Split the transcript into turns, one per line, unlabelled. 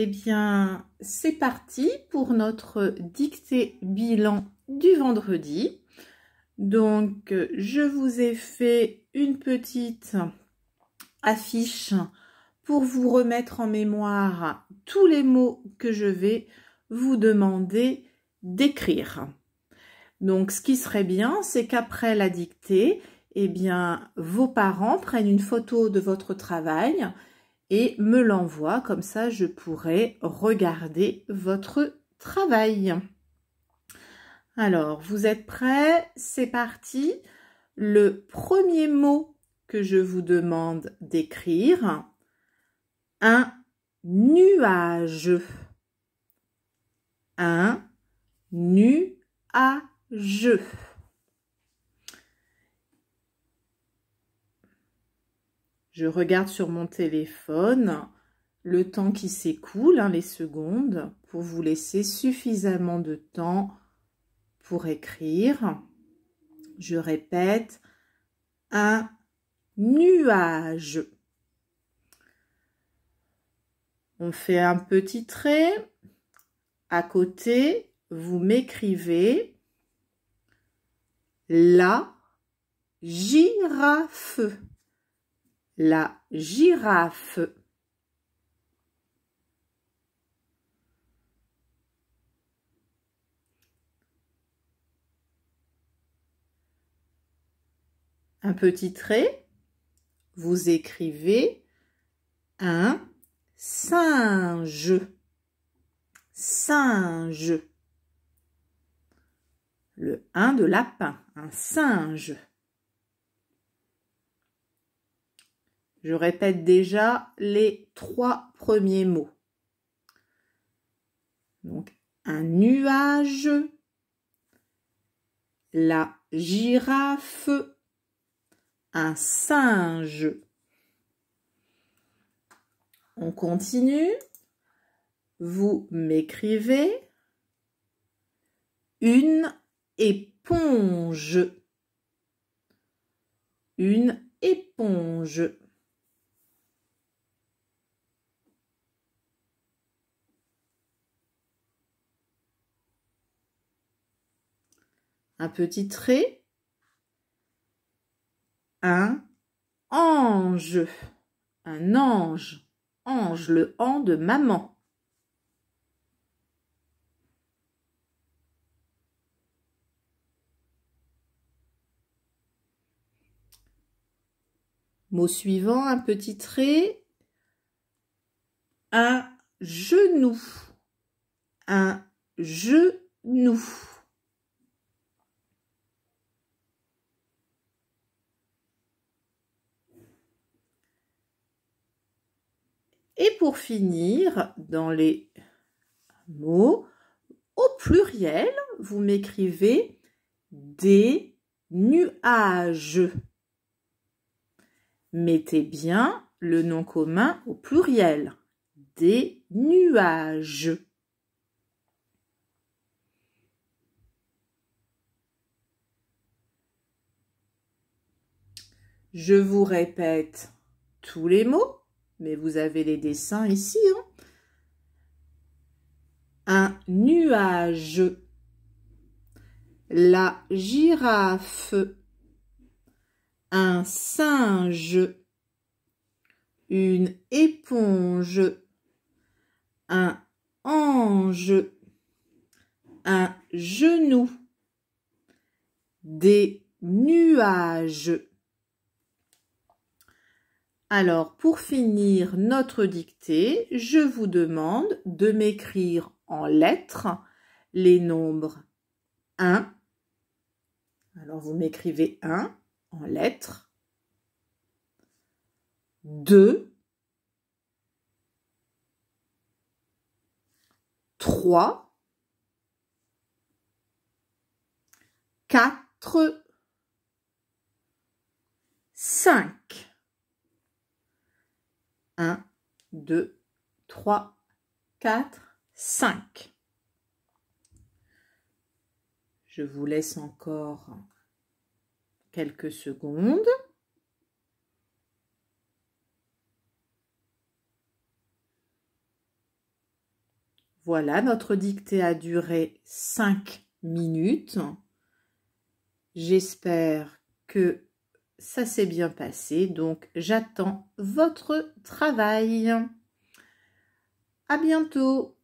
Eh bien, c'est parti pour notre dictée bilan du vendredi. Donc, je vous ai fait une petite affiche pour vous remettre en mémoire tous les mots que je vais vous demander d'écrire. Donc, ce qui serait bien, c'est qu'après la dictée, eh bien, vos parents prennent une photo de votre travail et me l'envoie. Comme ça, je pourrai regarder votre travail. Alors, vous êtes prêts C'est parti. Le premier mot que je vous demande d'écrire, un nuage. Un nuage. Je regarde sur mon téléphone le temps qui s'écoule, hein, les secondes, pour vous laisser suffisamment de temps pour écrire. Je répète, un nuage. On fait un petit trait. À côté, vous m'écrivez la girafe. La girafe. Un petit trait, vous écrivez un singe. Singe. Le 1 de lapin, un singe. Je répète déjà les trois premiers mots. Donc, un nuage, la girafe, un singe. On continue. Vous m'écrivez une éponge. Une éponge. un petit trait, un ange, un ange, ange, le an de maman. Mot suivant, un petit trait, un genou, un genou. Et pour finir, dans les mots, au pluriel, vous m'écrivez des nuages. Mettez bien le nom commun au pluriel. Des nuages. Je vous répète tous les mots. Mais vous avez les dessins ici. Hein? Un nuage. La girafe. Un singe. Une éponge. Un ange. Un genou. Des nuages alors, pour finir notre dictée, je vous demande de m'écrire en lettres les nombres 1. Alors, vous m'écrivez 1 en lettres. 2. 3. 4. 5. 1, 2, 3, 4, 5. Je vous laisse encore quelques secondes. Voilà, notre dictée a duré 5 minutes. J'espère que ça s'est bien passé, donc j'attends votre travail. À bientôt